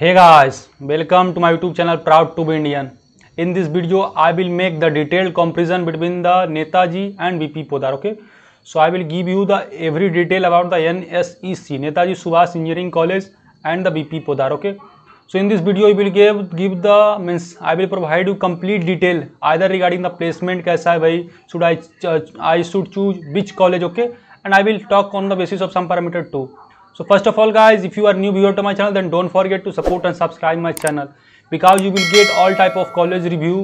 Hey guys welcome to my YouTube channel proud to be Indian in this video I will make the detail comparison between the Netaji and B P Poddar okay so I will give you the every detail about the NSEC Netaji Subhash engineering college and the B P Poddar okay so in this video you will give give the means I will provide you complete detail other regarding the placement कैसा है भाई should I I should choose which college okay and I will talk on the basis of some parameter too so first of all guys if you are new viewer to my channel then don't forget to support and subscribe my channel because you will get all type of college review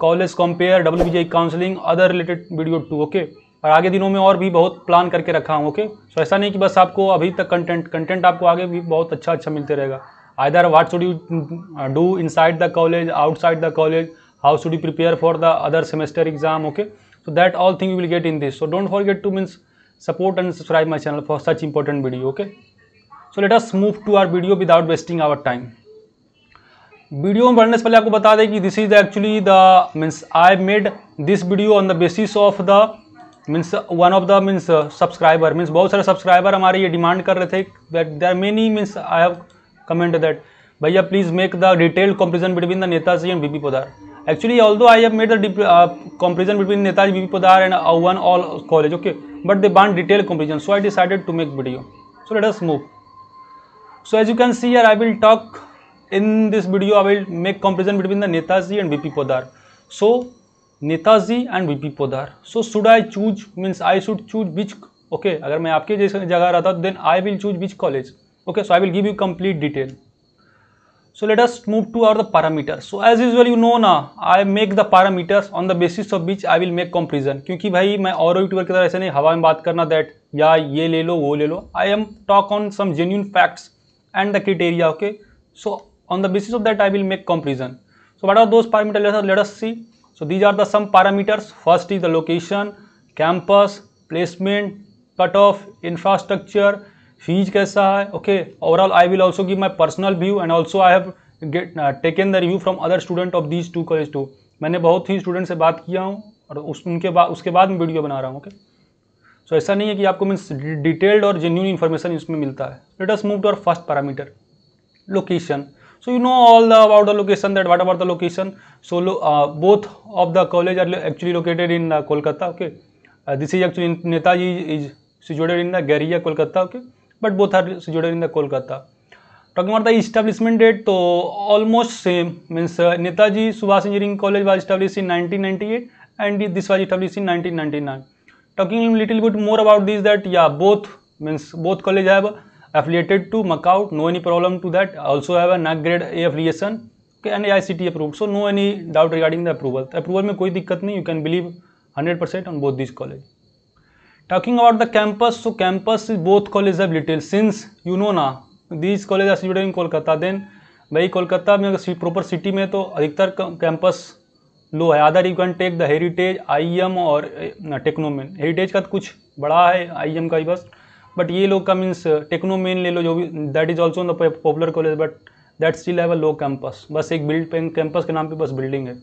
college compare W B J counselling other related video too okay और आगे दिनों में और भी बहुत plan करके रखा हूँ ओके सो ऐसा नहीं कि बस आपको अभी तक कंटेंट कंटेंट आपको आगे भी बहुत अच्छा अच्छा मिलते रहेगा either what should you do inside the college outside the college how should you prepare for the other semester exam okay so that all thing you will get in this so don't forget to means support and subscribe my channel for such important video okay so let us move to our video without wasting our time video में बढ़ने से पहले आपको बता दें कि this is actually the means I made this video on the basis of the means one of the means subscriber means बहुत सारे सब्सक्राइबर हमारे ये डिमांड कर रहे थे that there are many means I have comment that भैया please make the detailed comparison between the Netaji and B P Poddar actually all दो I have made the comparison between Netaji B Poddar and oven all college okay but they want detail comparison so I decided to make video so let us move so as you can see are I will talk in this video I will make comparison between the Netaji and B Podar so Netaji and B Podar so should I choose means I should choose which okay अगर मैं आपके जगह रहता हूँ then I will choose which college okay so I will give you complete detail So let us move to our the parameter So as usual you know ना I make the parameters on the basis of which I will make comparison. क्योंकि भाई मैं aur youtuber ki tarah aise nahi hawa mein baat karna that ya ye le lo wo le lo i am talk on some genuine facts and the criteria okay so on the basis of that i will make comparison. So what are those parameters? Let us let us see. So these are the some parameters. First is the location, campus, placement, cut off infrastructure, fees कैसा है okay overall I will also give my personal view and also I have get taken the review from other student of these two college too मैंने बहुत ही student से बात किया हूँ और उस उनके बाद उसके बाद मैं वीडियो बना रहा हूँ ओके सो ऐसा नहीं है कि आपको मीन्स डिटेल्ड और जेन्यून इन्फॉर्मेशन इसमें मिलता है let us move to our first parameter location so you know all the about the location that what about the location so both of the college are actually located in in Kolkata okay this is actually is actually netaji is situated in the garia okay but both are situated in the Kolkata talking about the establishment date तो almost same means Netaji Subhash engineering college was established in 1998 and this was established in 1999 talking in little good more about this that या both means both college have affiliated to MAKAUT no any problem to that also have NAAC grade A affiliation N I C T approve so no any doubt regarding the approval approval में कोई दिक्कत नहीं you can believe hundred percent on both this college talking about the campus so campus is both college of little since you know ना this college are situated in Kolkata then भाई कोलकाता में अगर proper city में तो अधिकतर campus low है other you can take the Heritage I M और Techno Main heritage का तो कुछ बड़ा है आई एम का ही बस बट ये लोग का मीन्स टेक्नोमेन ले लो जो भी that is also the popular college but that still है लो कैंपस बस एक बिल्ड पेंग कैंपस के नाम पे बस बिल्डिंग है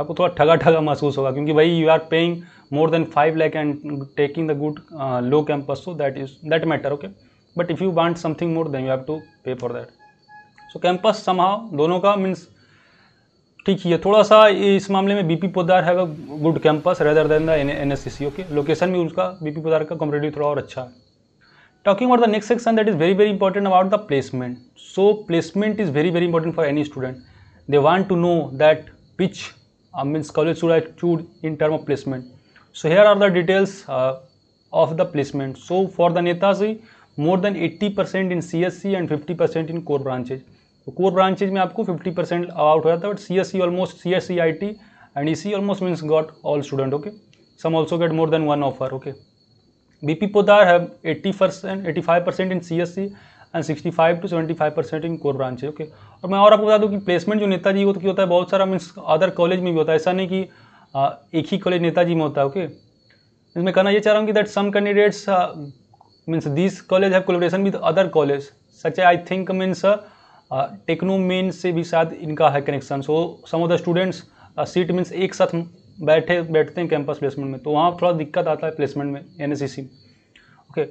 आपको थोड़ा ठगा ठगा महसूस होगा क्योंकि भाई you are paying more than 5 lakh and taking the good uh, low campus so that is that matter okay but if you want something more then you have to pay for that so campus somehow दोनों का means ठीक है थोड़ा सा इस मामले में B P Podar have a good campus rather than the N S C okay location भी उसका बीपी पोदार का कम्पेटिव थोड़ा और अच्छा है talking about the next section that is very very important about the placement so placement is very very important for any student they want to know that which means college should I choose in term of placement so here are the details of the placement so for the the more than uh, than percent in CSC and 50% in core branches तो core branches में आपको 50 percent out हो जाता है but C S C almost C S C I T and E C almost means got all student okay some also get more than one offer okay B P Podar है eighty percent eighty five percent in C S C and sixty five to seventy five percent in core branches okay और मैं और आपको बता दूँ कि placement जो नेताजी वो तो क्या होता है बहुत सारा मीन्स अदर कॉलेज में भी होता है ऐसा नहीं कि एक ही कॉलेज नेताजी में होता है ओके इसमें कहना ये चाह रहा हूँ कि that some candidates means this college have collaboration with other college such I think means Techno Main से भी शायद इनका है connection so some of the students seat means एक साथ बैठे बैठते हैं कैंपस प्लेसमेंट में तो वहाँ थोड़ा दिक्कत आता है प्लेसमेंट में N S C C okay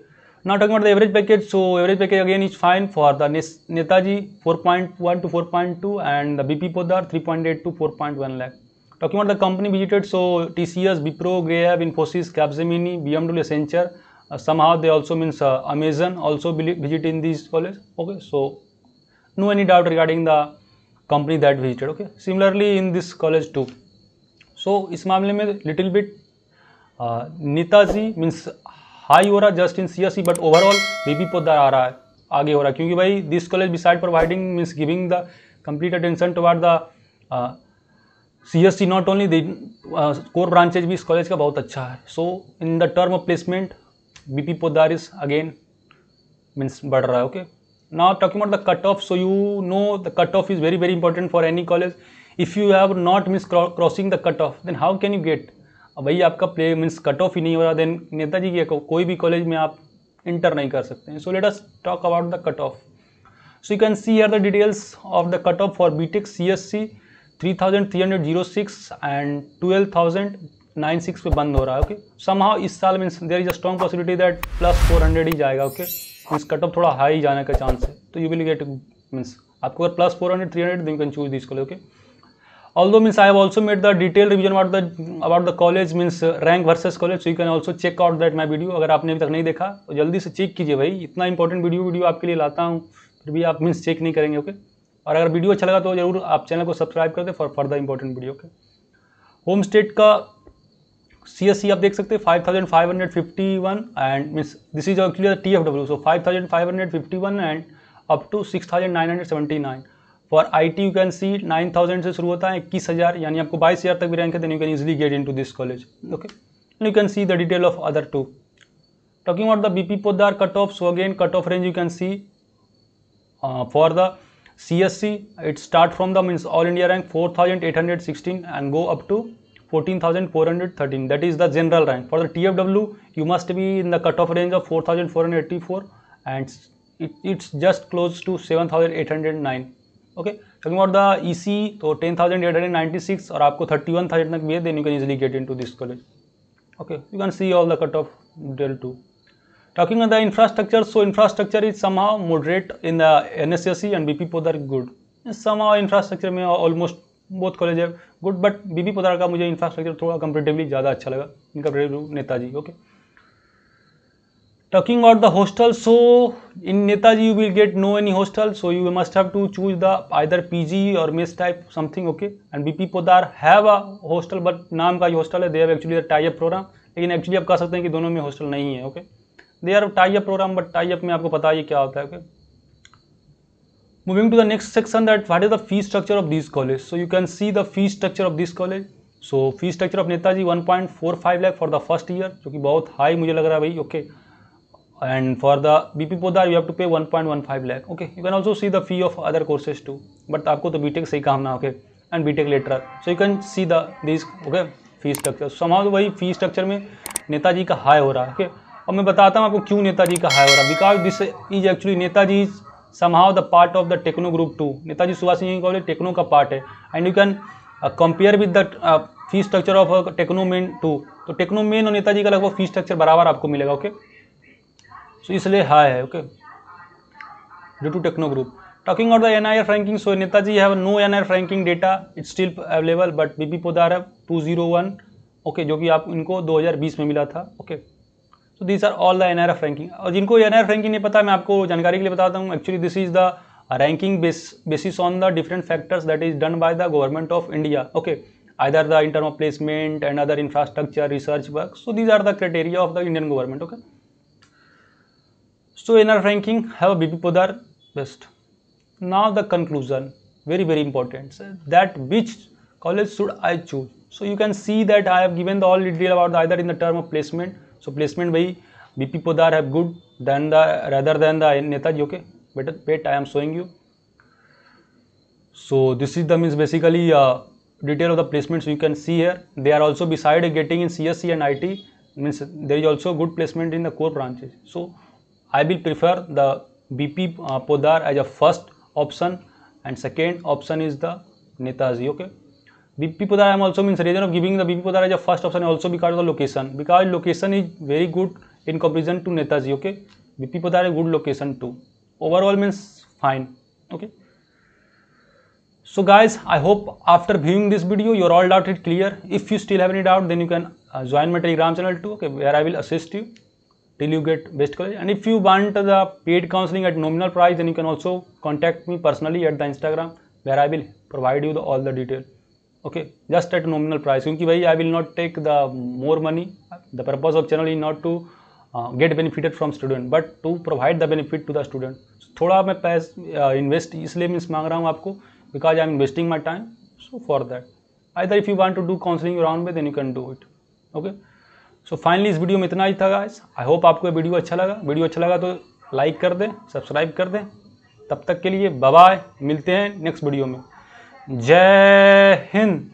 not the average average package package so again is fine for the Netaji four point one to four point two and the B P Podar three point eight to four point one lakh Talking about the company visited, so TCS, Wipro, Graham, Infosys, Capgemini, BMW, Accenture. Uh, somehow they also means uh, Amazon also visit in these college. Okay, so no any doubt regarding the company that visited. Okay, similarly in this college too. So इस मामले में little bit uh, Netaji means high हो रहा just in C S C but overall B B Podar आ रहा है आगे हो रहा है क्योंकि भाई this college beside providing means giving the complete attention toward the C S C not only core branches भी इस कॉलेज का बहुत अच्छा है so in the term of placement B P Podar is again means बढ़ रहा है okay now talking about the cut off so you know the cut off is very very important for any college if you have not means crossing the cut off then how can you get भाई आपका प्ले means cut off ही नहीं हो रहा then Netaji की कोई भी कॉलेज में आप इंटर नहीं कर सकते हैं so let us talk about the cut off so you can see are the details of the cut off for B tech C S C three thousand three hundred zero six and twelve thousand nine six पे बंद हो रहा है okay समहा इस साल में there is a strong possibility that plus four hundred ही जाएगा ओके मीन्स कट ऑफ थोड़ा हाई जाने का चांस है तो यू विल गेट मीन्स आपको अगर plus four hundred three hundred then can choose this college okay although means i have also made the detail revision about the about the college means rank versus college so you can also check out that my video अगर आपने अभी तक नहीं देखा तो जल्दी से check कीजिए भाई इतना इंपॉर्टेंट वीडियो वीडियो आपके लिए लाता हूँ फिर भी आप मीन्स चेक नहीं करेंगे ओके okay? और अगर वीडियो अच्छा लगा तो ज़रूर आप चैनल को सब्सक्राइब कर दें फॉर फर्दर इंपॉर्टेंट वीडियो के होम स्टेट का सी एस सी आप देख सकते हैं five thousand five hundred fifty one and means this is actually T F W so five thousand five hundred fifty one and up to six thousand nine hundred seventy nine for I T you can see nine thousand से शुरू होता है इक्कीस हज़ार यानी आपको बाईस हज़ार तक भी रैंक है then you can easily get into this college okay you can see the detail of other two talking the B P Podar cut off so again cut off range you can see for the CSC, it start from the means all India rank 4816 and go up to 14,413 that is the general rank. For the TFW, you must be in the cutoff range of 4,484 and it, it's just close to 7,809. Okay, talking about the EC, so 10,896 or आपको 31,000 then you can easily get into this college. Okay, you can see all the cutoff del 2. Talking on the infrastructure, so infrastructure is somehow moderate in the NSSC and BP Podar good. Somehow infrastructure में almost बहुत college है good but B B Podar का मुझे infrastructure थोड़ा comparatively ज़्यादा अच्छा लगा इनका Netaji okay talking about the hostel so in netaji you will get no any hostel so you must have to choose the either pg or mess type something okay and bp podar have a hostel but नाम का ही hostel है they have actually a tie up program लेकिन actually आप कह सकते हैं कि दोनों में hostel नहीं है okay they are tie up program but tie up में आपको पता है क्या होता है okay next section that next is the what structure of this college so you can see the can structure of this college so this structure of Netaji one point four five lakh for the first year जो कि बहुत high मुझे लग रहा है भाई okay and for the B P Poddar you have to pay 1.15 lakh okay you can also see the fee of other courses too but आपको तो बीटेक से ही काम ना okay and B tech later so you can see the this okay fee structure समाज वही fee structure में नेताजी का हाई हो रहा है ओके और मैं बताता हूँ आपको क्यों नेताजी का हाई हो रहा because this is actually Netaji somehow the part of the Techno group too Netaji Subhash Singh college Techno का पार्ट है and you can compare with the fee structure of Techno Main too तो टेक्नो मेन और नेताजी का लगभग फी स्ट्रक्चर बराबर आपको मिलेगा okay so इसलिए हाई है okay due to Techno group talking talking about the NIF ranking so Netaji have no data it's still available but B but Podar two zero one okay जो कि आप इनको दो हजार बीस में मिला था ओके okay. तो these are all the N ranking और जिनको एन रैंकिंग नहीं पता मैं आपको जानकारी के लिए बताता हूँ actually this is the ranking basis on the different factors that is done by the government of India okay other the inter of placement and other infrastructure research work so these are the criteria of the Indian government okay so N R ranking have be Poddar best now the conclusion very very important that which college should I choose so you can see that I have given the all detail about the other in the term of placement so placement भाई B P Poddar have good than the rather than the Netaji okay better pet I am showing you so this is the means basically detail of the placements you can see here they are also beside getting in C S C and I T means there is also good placement in the core branches so I will prefer the B P Poddar as a first option and second option is the Netaji okay BP Poddar am also mean reason of giving the BP Poddar is a first option also because the location because location is very good in comparison to Netaji okay BP Poddar a good location to overall means fine okay so guys I hope after viewing this video your all doubt it clear if you still have any doubt then you can join my Telegram channel too okay where I will assist you till you get best college and if you want the paid counselling at nominal price then you can also contact me personally at the Instagram where I will provide you the all the detail okay just at nominal price क्योंकि भाई I will not take the more money the purpose of channel is not to get benefited from student but to provide the benefit to the student थोड़ा मैं पैस invest uh, इसलिए means मांग रहा हूँ आपको because I am investing my time so for that I दर if you want to do counselling round में then you can do it okay so finally इस वीडियो में इतना ही था गाइस आई होप आपको वीडियो अच्छा लगा वीडियो अच्छा लगा तो लाइक कर दें सब्सक्राइब कर दें तब तक के लिए बाय मिलते हैं नेक्स्ट वीडियो में जय हिंद